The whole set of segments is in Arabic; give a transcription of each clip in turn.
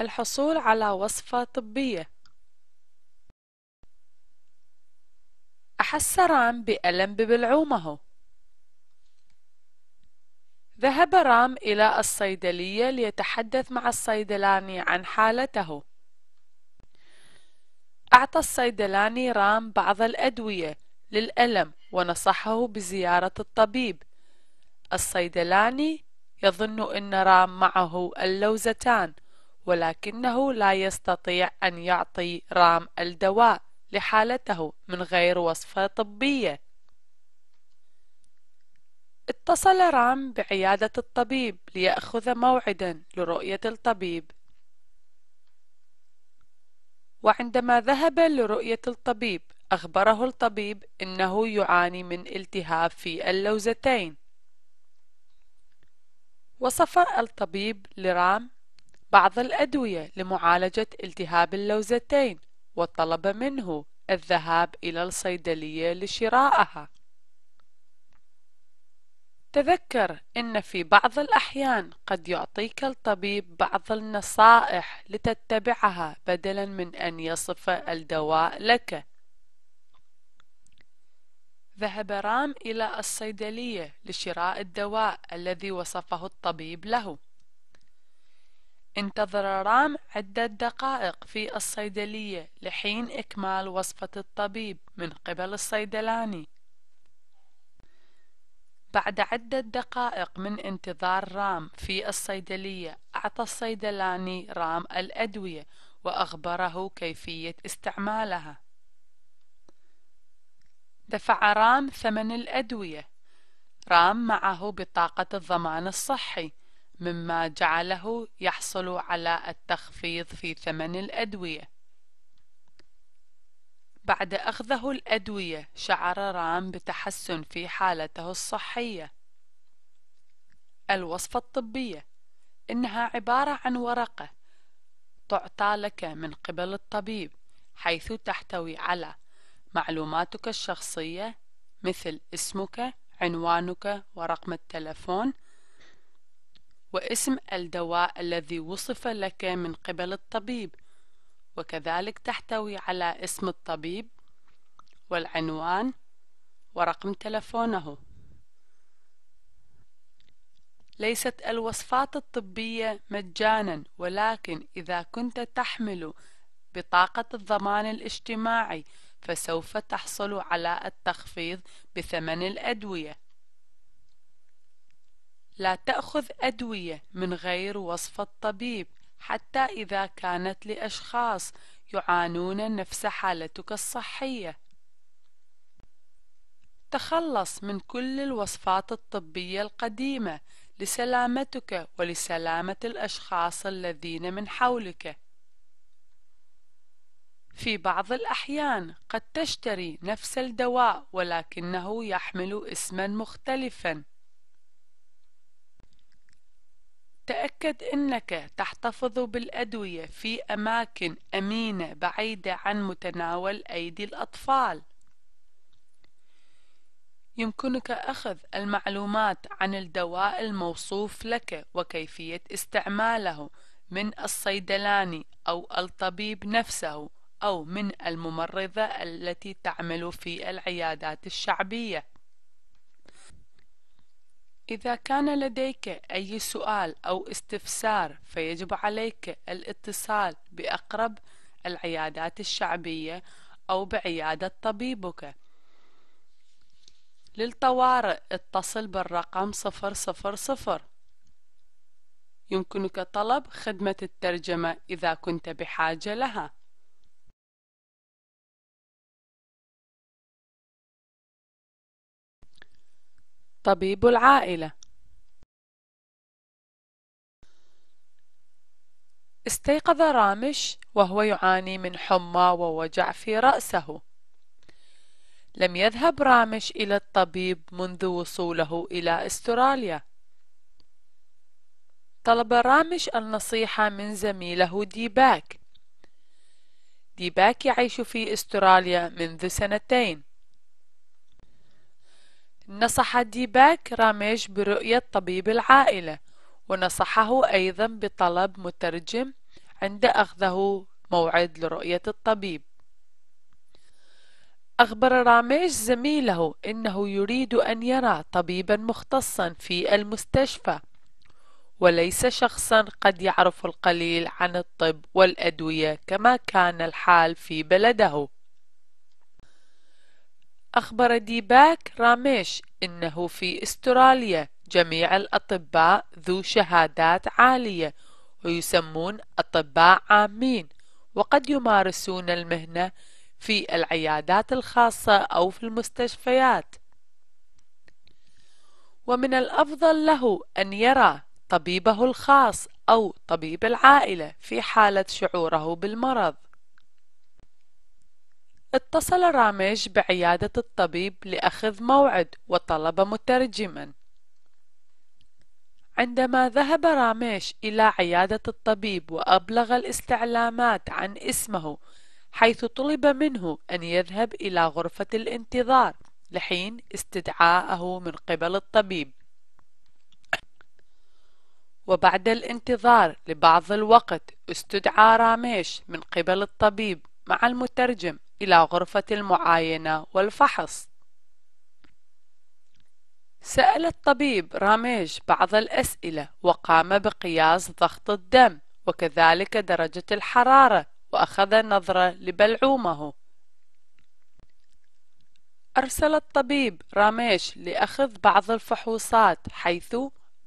الحصول على وصفة طبية أحس رام بألم ببلعومه ذهب رام إلى الصيدلية ليتحدث مع الصيدلاني عن حالته أعطى الصيدلاني رام بعض الأدوية للألم ونصحه بزيارة الطبيب الصيدلاني يظن أن رام معه اللوزتان ولكنه لا يستطيع أن يعطي رام الدواء لحالته من غير وصفة طبية اتصل رام بعيادة الطبيب ليأخذ موعدا لرؤية الطبيب وعندما ذهب لرؤية الطبيب أخبره الطبيب أنه يعاني من التهاب في اللوزتين وصف الطبيب لرام بعض الأدوية لمعالجة التهاب اللوزتين وطلب منه الذهاب إلى الصيدلية لشرائها تذكر إن في بعض الأحيان قد يعطيك الطبيب بعض النصائح لتتبعها بدلا من أن يصف الدواء لك ذهب رام إلى الصيدلية لشراء الدواء الذي وصفه الطبيب له انتظر رام عدة دقائق في الصيدلية لحين إكمال وصفة الطبيب من قبل الصيدلاني بعد عدة دقائق من انتظار رام في الصيدلية أعطى الصيدلاني رام الأدوية وأخبره كيفية استعمالها دفع رام ثمن الأدوية رام معه بطاقة الضمان الصحي مما جعله يحصل على التخفيض في ثمن الأدوية بعد أخذه الأدوية شعر رام بتحسن في حالته الصحية الوصفة الطبية إنها عبارة عن ورقة تعطى لك من قبل الطبيب حيث تحتوي على معلوماتك الشخصية مثل اسمك عنوانك ورقم التلفون واسم الدواء الذي وصف لك من قبل الطبيب وكذلك تحتوي على اسم الطبيب والعنوان ورقم تلفونه ليست الوصفات الطبية مجانا ولكن إذا كنت تحمل بطاقة الضمان الاجتماعي فسوف تحصل على التخفيض بثمن الأدوية لا تأخذ أدوية من غير وصف الطبيب حتى إذا كانت لأشخاص يعانون نفس حالتك الصحية. تخلص من كل الوصفات الطبية القديمة لسلامتك ولسلامة الأشخاص الذين من حولك. في بعض الأحيان قد تشتري نفس الدواء ولكنه يحمل اسما مختلفا تأكد أنك تحتفظ بالأدوية في أماكن أمينة بعيدة عن متناول أيدي الأطفال. يمكنك أخذ المعلومات عن الدواء الموصوف لك وكيفية استعماله من الصيدلاني أو الطبيب نفسه أو من الممرضة التي تعمل في العيادات الشعبية. إذا كان لديك أي سؤال أو استفسار فيجب عليك الاتصال بأقرب العيادات الشعبية أو بعيادة طبيبك للطوارئ اتصل بالرقم 000 يمكنك طلب خدمة الترجمة إذا كنت بحاجة لها طبيب العائلة استيقظ رامش وهو يعاني من حمى ووجع في رأسه لم يذهب رامش إلى الطبيب منذ وصوله إلى استراليا طلب رامش النصيحة من زميله ديباك ديباك يعيش في استراليا منذ سنتين نصح ديباك راميش برؤية طبيب العائلة ونصحه أيضا بطلب مترجم عند أخذه موعد لرؤية الطبيب أخبر راميش زميله إنه يريد أن يرى طبيبا مختصا في المستشفى وليس شخصا قد يعرف القليل عن الطب والأدوية كما كان الحال في بلده أخبر ديباك راميش إنه في استراليا جميع الأطباء ذو شهادات عالية ويسمون أطباء عامين وقد يمارسون المهنة في العيادات الخاصة أو في المستشفيات ومن الأفضل له أن يرى طبيبه الخاص أو طبيب العائلة في حالة شعوره بالمرض اتصل راميش بعيادة الطبيب لأخذ موعد وطلب مترجما عندما ذهب راميش إلى عيادة الطبيب وأبلغ الاستعلامات عن اسمه حيث طلب منه أن يذهب إلى غرفة الانتظار لحين استدعائه من قبل الطبيب وبعد الانتظار لبعض الوقت استدعى راميش من قبل الطبيب مع المترجم إلى غرفة المعاينة والفحص سأل الطبيب راميج بعض الأسئلة وقام بقياس ضغط الدم وكذلك درجة الحرارة وأخذ نظرة لبلعومه أرسل الطبيب راميش لأخذ بعض الفحوصات حيث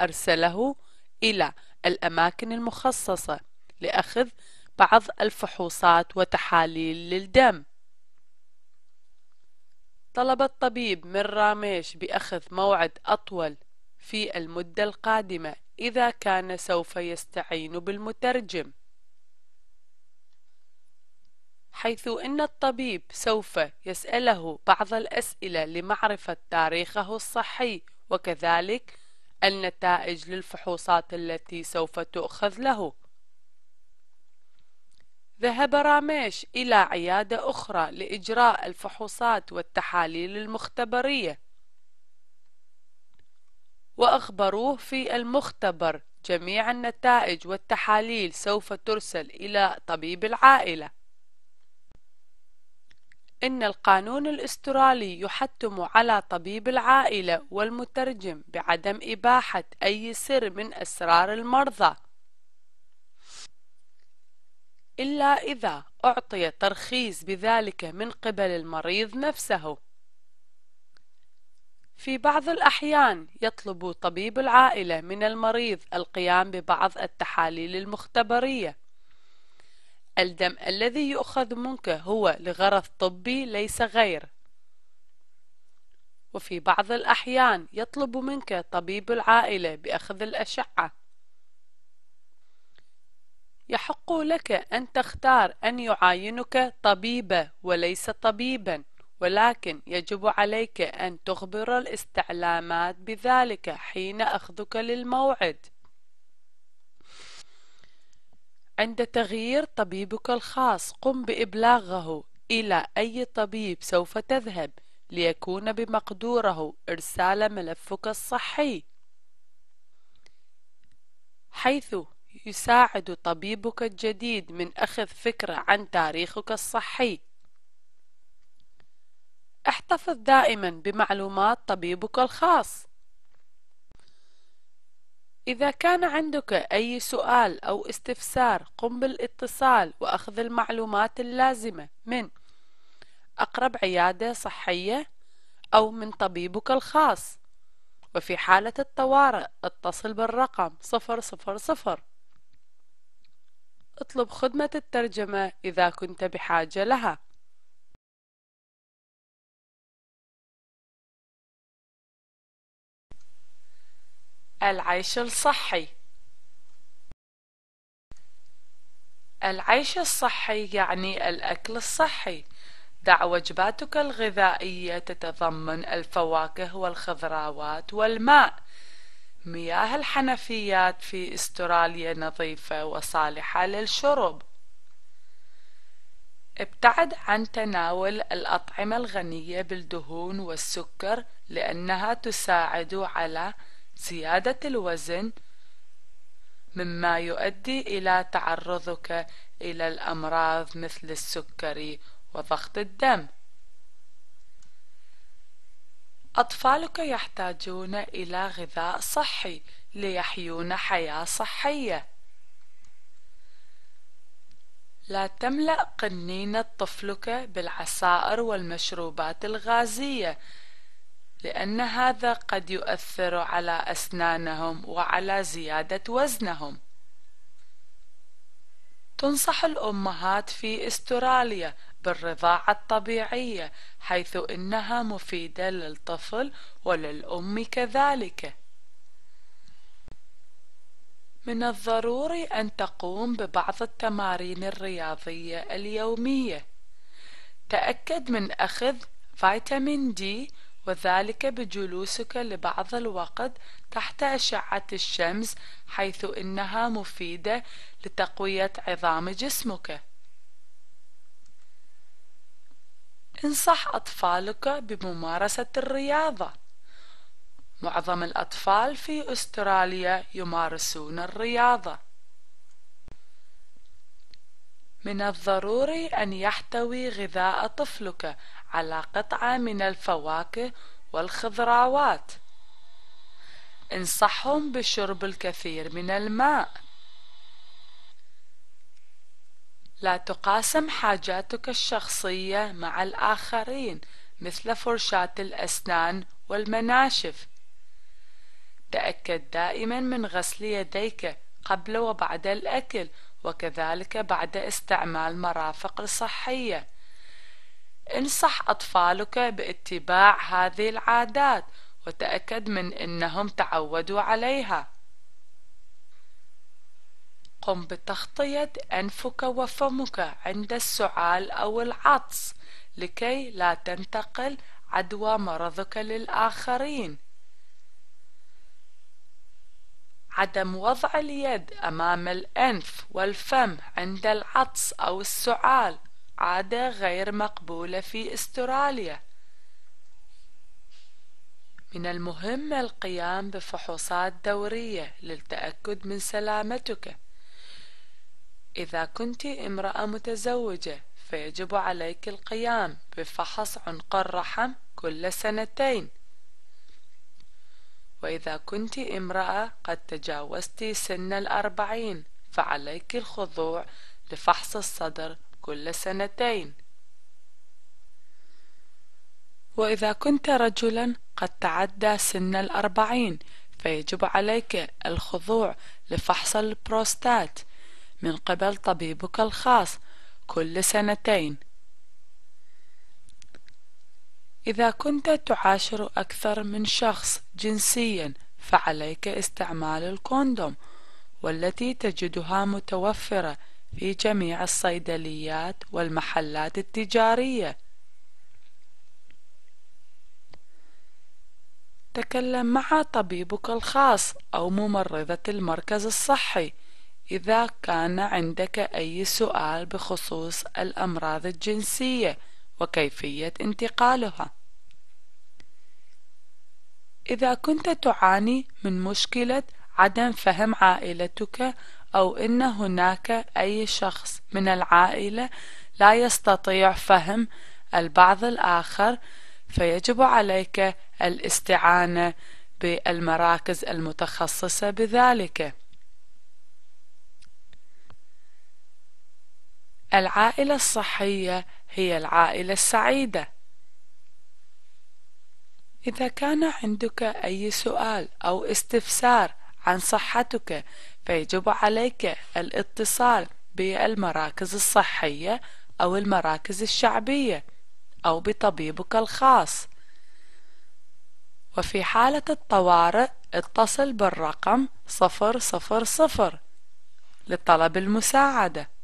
أرسله إلى الأماكن المخصصة لأخذ بعض الفحوصات وتحاليل للدم طلب الطبيب من راميش بأخذ موعد أطول في المدة القادمة إذا كان سوف يستعين بالمترجم حيث إن الطبيب سوف يسأله بعض الأسئلة لمعرفة تاريخه الصحي وكذلك النتائج للفحوصات التي سوف تؤخذ له ذهب راميش إلى عيادة أخرى لإجراء الفحوصات والتحاليل المختبرية وأخبروه في المختبر جميع النتائج والتحاليل سوف ترسل إلى طبيب العائلة إن القانون الأسترالي يحتم على طبيب العائلة والمترجم بعدم إباحة أي سر من أسرار المرضى إلا إذا أعطي ترخيص بذلك من قبل المريض نفسه في بعض الأحيان يطلب طبيب العائلة من المريض القيام ببعض التحاليل المختبرية الدم الذي يؤخذ منك هو لغرض طبي ليس غير وفي بعض الأحيان يطلب منك طبيب العائلة بأخذ الأشعة يحق لك أن تختار أن يعاينك طبيبة وليس طبيبا ولكن يجب عليك أن تخبر الاستعلامات بذلك حين أخذك للموعد عند تغيير طبيبك الخاص قم بإبلاغه إلى أي طبيب سوف تذهب ليكون بمقدوره إرسال ملفك الصحي حيث يساعد طبيبك الجديد من أخذ فكرة عن تاريخك الصحي احتفظ دائما بمعلومات طبيبك الخاص إذا كان عندك أي سؤال أو استفسار قم بالاتصال وأخذ المعلومات اللازمة من أقرب عيادة صحية أو من طبيبك الخاص وفي حالة الطوارئ اتصل بالرقم 000 اطلب خدمة الترجمة إذا كنت بحاجة لها. العيش الصحي العيش الصحي يعني الأكل الصحي دع وجباتك الغذائية تتضمن الفواكه والخضروات والماء مياه الحنفيات في استراليا نظيفة وصالحة للشرب ابتعد عن تناول الأطعمة الغنية بالدهون والسكر لأنها تساعد على زيادة الوزن مما يؤدي إلى تعرضك إلى الأمراض مثل السكري وضغط الدم أطفالك يحتاجون إلى غذاء صحي ليحيون حياة صحية. لا تملأ قنينة طفلك بالعصائر والمشروبات الغازية لأن هذا قد يؤثر على أسنانهم وعلى زيادة وزنهم. تنصح الأمهات في استراليا بالرضاعة الطبيعية حيث إنها مفيدة للطفل وللأم كذلك من الضروري أن تقوم ببعض التمارين الرياضية اليومية تأكد من أخذ فيتامين دي وذلك بجلوسك لبعض الوقت تحت أشعة الشمس حيث إنها مفيدة لتقوية عظام جسمك انصح أطفالك بممارسة الرياضة معظم الأطفال في أستراليا يمارسون الرياضة من الضروري أن يحتوي غذاء طفلك على قطعة من الفواكه والخضراوات انصحهم بشرب الكثير من الماء لا تقاسم حاجاتك الشخصية مع الآخرين مثل فرشاة الأسنان والمناشف تأكد دائما من غسل يديك قبل وبعد الأكل وكذلك بعد استعمال مرافق صحية انصح أطفالك باتباع هذه العادات وتأكد من أنهم تعودوا عليها قم بتغطية أنفك وفمك عند السعال أو العطس لكي لا تنتقل عدوى مرضك للآخرين عدم وضع اليد أمام الأنف والفم عند العطس أو السعال عادة غير مقبولة في استراليا من المهم القيام بفحوصات دورية للتأكد من سلامتك إذا كنت امرأة متزوجة فيجب عليك القيام بفحص عنق الرحم كل سنتين وإذا كنت امرأة قد تجاوزت سن الأربعين فعليك الخضوع لفحص الصدر كل سنتين وإذا كنت رجلا قد تعدى سن الأربعين فيجب عليك الخضوع لفحص البروستات من قبل طبيبك الخاص كل سنتين إذا كنت تعاشر أكثر من شخص جنسيا فعليك استعمال الكوندوم والتي تجدها متوفرة في جميع الصيدليات والمحلات التجارية تكلم مع طبيبك الخاص أو ممرضة المركز الصحي إذا كان عندك أي سؤال بخصوص الأمراض الجنسية وكيفية انتقالها إذا كنت تعاني من مشكلة عدم فهم عائلتك أو إن هناك أي شخص من العائلة لا يستطيع فهم البعض الآخر فيجب عليك الاستعانة بالمراكز المتخصصة بذلك العائلة الصحية هي العائلة السعيدة إذا كان عندك أي سؤال أو استفسار عن صحتك فيجب عليك الاتصال بالمراكز الصحية أو المراكز الشعبية أو بطبيبك الخاص وفي حالة الطوارئ اتصل بالرقم 000 لطلب المساعدة